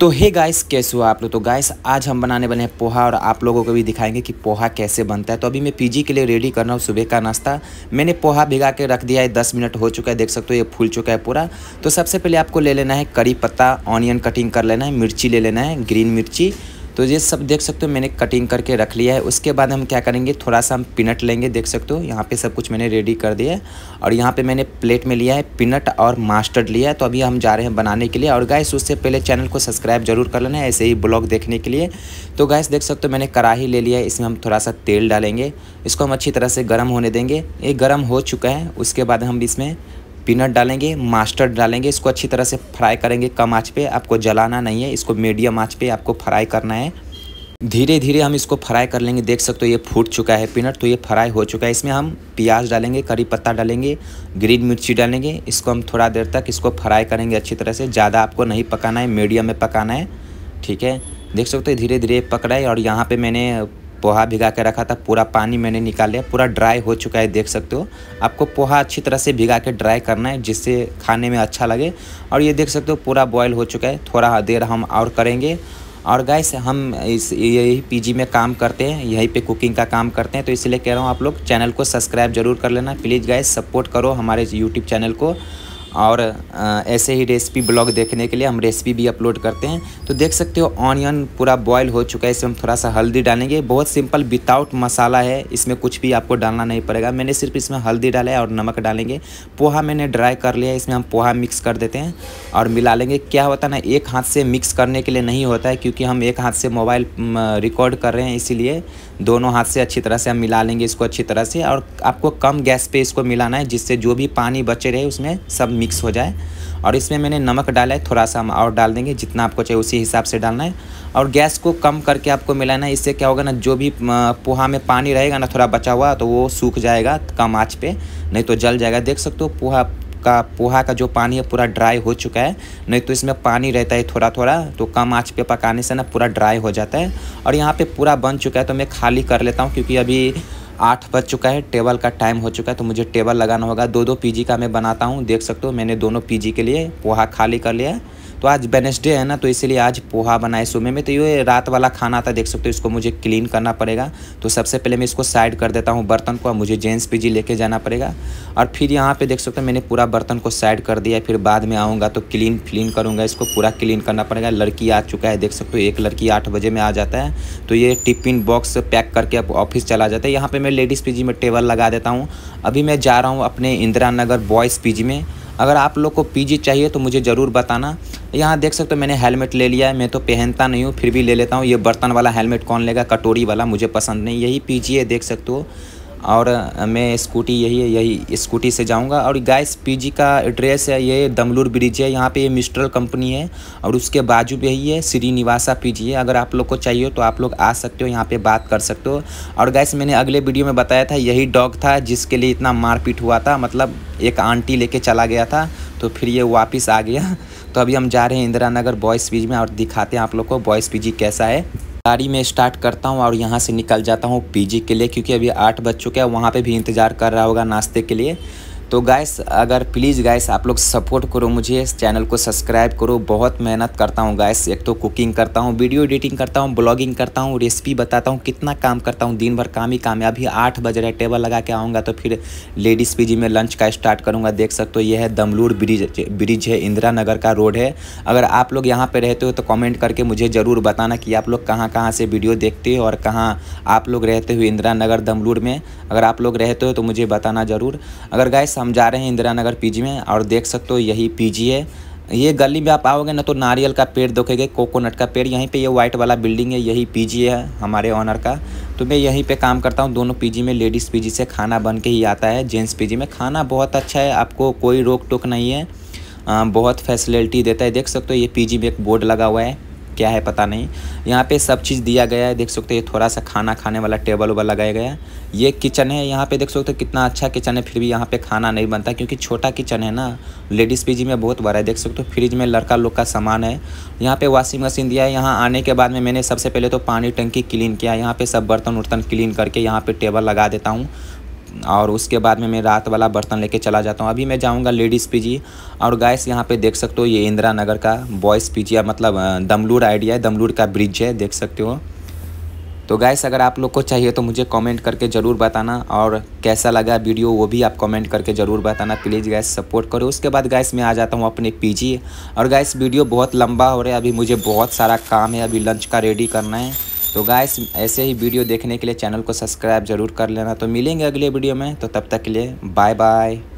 तो hey guys कैसे हो आप लोग तो गाइस आज हम बनाने वाले हैं पोहा और आप लोगों को भी दिखाएंगे कि पोहा कैसे बनता है तो अभी मैं पीजी के लिए रेडी कर रहा हूँ सुबह का नाश्ता मैंने पोहा भिगा के रख दिया है दस मिनट हो चुका है देख सकते हो ये फूल चुका है पूरा तो सबसे पहले आपको ले लेना है करी पत्ता ऑनियन कटिंग कर लेना है मिर्ची ले लेना है ग्रीन मिर्ची तो ये सब देख सकते हो मैंने कटिंग करके रख लिया है उसके बाद हम क्या करेंगे थोड़ा सा हम पिनट लेंगे देख सकते हो यहाँ पे सब कुछ मैंने रेडी कर दिया है और यहाँ पे मैंने प्लेट में लिया है पिनट और मास्टर्ड लिया है तो अभी हम जा रहे हैं बनाने के लिए और गैस उससे पहले चैनल को सब्सक्राइब जरूर कर लेना है ऐसे ही ब्लॉग देखने के लिए तो गैस देख सकते हो मैंने कढ़ाही ले लिया है इसमें हम थोड़ा सा तेल डालेंगे इसको हम अच्छी तरह से गर्म होने देंगे ये गर्म हो चुका है उसके बाद हम इसमें पीनट डालेंगे मास्टर्ड डालेंगे इसको अच्छी तरह से फ्राई करेंगे कम आँच पर आपको जलाना नहीं है इसको मीडियम आँच पर आपको फ्राई करना है धीरे धीरे हम इसको फ्राई कर लेंगे देख सकते हो ये फूट चुका है पीनट तो ये फ्राई हो चुका है इसमें हम प्याज डालेंगे करी पत्ता डालेंगे ग्रीन मिर्ची डालेंगे इसको हम थोड़ा देर तक इसको फ्राई करेंगे अच्छी तरह से ज़्यादा आपको नहीं पकाना है मीडियम में पकाना है ठीक है देख सकते हो धीरे धीरे पक रहा है और यहाँ पे मैंने पोहा भिगा के रखा था पूरा पानी मैंने निकाल लिया पूरा ड्राई हो चुका है देख सकते हो आपको पोहा अच्छी तरह से भिगा के ड्राई करना है जिससे खाने में अच्छा लगे और ये देख सकते हो पूरा बॉयल हो चुका है थोड़ा देर हम और करेंगे और गैस हम इस यही पीजी में काम करते हैं यहीं पे कुकिंग का काम करते हैं तो इसलिए कह रहा हूँ आप लोग चैनल को सब्सक्राइब जरूर कर लेना प्लीज़ गैस सपोर्ट करो हमारे यूट्यूब चैनल को और ऐसे ही रेसिपी ब्लॉग देखने के लिए हम रेसिपी भी अपलोड करते हैं तो देख सकते हो ऑनियन पूरा बॉयल हो चुका है इसमें हम थोड़ा सा हल्दी डालेंगे बहुत सिंपल विदाउट मसाला है इसमें कुछ भी आपको डालना नहीं पड़ेगा मैंने सिर्फ इसमें हल्दी डाला है और नमक डालेंगे पोहा मैंने ड्राई कर लिया है इसमें हम पोहा मिक्स कर देते हैं और मिला लेंगे क्या होता है ना एक हाथ से मिक्स करने के लिए नहीं होता है क्योंकि हम एक हाथ से मोबाइल रिकॉर्ड कर रहे हैं इसीलिए दोनों हाथ से अच्छी तरह से हम मिला लेंगे इसको अच्छी तरह से और आपको कम गैस पर इसको मिलाना है जिससे जो भी पानी बचे रहे उसमें सब मिक्स मिक्स हो जाए और इसमें मैंने नमक डाला है थोड़ा सा हम और डाल देंगे जितना आपको चाहिए उसी हिसाब से डालना है और गैस को कम करके आपको मिलाना है इससे क्या होगा ना जो भी पोहा में पानी रहेगा ना थोड़ा बचा हुआ तो वो सूख जाएगा कम आँच पर नहीं तो जल जाएगा देख सकते हो पोहा का पोहा का जो पानी है पूरा ड्राई हो चुका है नहीं तो इसमें पानी रहता है थोड़ा थोड़ा तो कम आँच पे पकाने से ना पूरा ड्राई हो जाता है और यहाँ पे पूरा बन चुका है तो मैं खाली कर लेता हूँ क्योंकि अभी आठ बज चुका है टेबल का टाइम हो चुका है तो मुझे टेबल लगाना होगा दो दो पीजी का मैं बनाता हूँ देख सकते हो मैंने दोनों पीजी के लिए पोहा खाली कर लिया है तो आज वेनेसडे है ना तो इसीलिए आज पोहा बनाए सुबह में तो ये रात वाला खाना था देख सकते हो इसको मुझे क्लीन करना पड़ेगा तो सबसे पहले मैं इसको साइड कर देता हूँ बर्तन को मुझे जेंट्स पीजी लेके जाना पड़ेगा और फिर यहाँ पे देख सकते हो मैंने पूरा बर्तन को साइड कर दिया फिर बाद में आऊँगा तो क्लीन क्लीन करूँगा इसको पूरा क्लीन करना पड़ेगा लड़की आ चुका है देख सकते हो एक लड़की आठ बजे में आ जाता है तो ये टिफिन बॉक्स पैक करके अब ऑफिस चला जाता है यहाँ पर मैं लेडीज़ पीजी में टेबल लगा देता हूँ अभी मैं जा रहा हूँ अपने इंदिरा नगर बॉयज़ पीजी में अगर आप लोग को पीजी चाहिए तो मुझे ज़रूर बताना यहाँ देख सकते हो मैंने हेलमेट ले लिया है मैं तो पहनता नहीं हूँ फिर भी ले लेता हूँ ये बर्तन वाला हेलमेट कौन लेगा कटोरी वाला मुझे पसंद नहीं यही पीजी है देख सकते हो और मैं स्कूटी यही यही स्कूटी से जाऊंगा और गैस पीजी का एड्रेस है ये दमलूर ब्रिज है यहाँ पे ये मिस्ट्रल कंपनी है और उसके बाजू पे ही है श्रीनिवासा पीजी है अगर आप लोग को चाहिए तो आप लोग आ सकते हो यहाँ पे बात कर सकते हो और गैस मैंने अगले वीडियो में बताया था यही डॉग था जिसके लिए इतना मारपीट हुआ था मतलब एक आंटी लेके चला गया था तो फिर ये वापस आ गया तो अभी हम जा रहे हैं इंदिरा नगर बॉयज़ पीजी में और दिखाते हैं आप लोग को बॉयज़ पीजी कैसा है गाड़ी में स्टार्ट करता हूँ और यहाँ से निकल जाता हूँ पीजी के लिए क्योंकि अभी आठ बज चुके हैं वहाँ पर भी इंतज़ार कर रहा होगा नाश्ते के लिए तो गाइस अगर प्लीज़ गाइस आप लोग सपोर्ट करो मुझे इस चैनल को सब्सक्राइब करो बहुत मेहनत करता हूँ गाइस एक तो कुकिंग करता हूँ वीडियो एडिटिंग करता हूँ ब्लॉगिंग करता हूँ रेसिपी बताता हूँ कितना काम करता हूँ दिन भर काम ही काम है अभी आठ बज रहे टेबल लगा के आऊँगा तो फिर लेडीज़ पी में लंच का स्टार्ट करूँगा देख सकते हो यह है दमलूर ब्रिज ब्रिज है इंदिरा नगर का रोड है अगर आप लोग यहाँ पर रहते हो तो कॉमेंट करके मुझे ज़रूर बताना कि आप लोग कहाँ कहाँ से वीडियो देखते हो और कहाँ आप लोग रहते हो इंदिरा नगर दमलूर में अगर आप लोग रहते हो तो मुझे बताना ज़रूर अगर गाइस हम जा रहे हैं इंदिरा नगर पीजी में और देख सकते हो यही पीजी है ये गली में आप आओगे ना तो नारियल का पेड़ देखोगे कोकोनट का पेड़ यहीं पे ये व्हाइट वाला बिल्डिंग है यही पीजी है हमारे ऑनर का तो मैं यहीं पे काम करता हूँ दोनों पीजी में लेडीज़ पीजी से खाना बन के ही आता है जेंट्स पीजी में खाना बहुत अच्छा है आपको कोई रोक टोक नहीं है आ, बहुत फैसिलिटी देता है देख सकते हो ये पी में एक बोर्ड लगा हुआ है क्या है पता नहीं यहाँ पे सब चीज़ दिया गया है देख सकते हो थोड़ा सा खाना खाने वाला टेबल उबल लगाया गया है ये किचन है यहाँ पे देख सकते हो कितना अच्छा किचन है फिर भी यहाँ पे खाना नहीं बनता क्योंकि छोटा किचन है ना लेडीज़ पी में बहुत बड़ा है देख सकते हो फ्रिज में लड़का लोग का सामान है यहाँ पर वॉशिंग मशीन दिया है यहाँ आने के बाद में मैंने सबसे पहले तो पानी टंकी क्लीन किया यहाँ पर सब बर्तन उर्तन क्लीन करके यहाँ पर टेबल लगा देता हूँ और उसके बाद में मैं रात वाला बर्तन लेके चला जाता हूँ अभी मैं जाऊँगा लेडीज़ पीजी और गैस यहाँ पे देख सकते हो ये इंदिरा नगर का बॉयज़ पीजी मतलब दमलूर आइडिया है दमलूर का ब्रिज है देख सकते हो तो गैस अगर आप लोग को चाहिए तो मुझे कमेंट करके ज़रूर बताना और कैसा लगा वीडियो वो भी आप कमेंट करके ज़रूर बताना प्लीज़ गैस सपोर्ट करो उसके बाद गैस मैं आ जाता हूँ अपने पीजी और गैस वीडियो बहुत लंबा हो रहा है अभी मुझे बहुत सारा काम है अभी लंच का रेडी करना है तो गाइस ऐसे ही वीडियो देखने के लिए चैनल को सब्सक्राइब जरूर कर लेना तो मिलेंगे अगले वीडियो में तो तब तक के लिए बाय बाय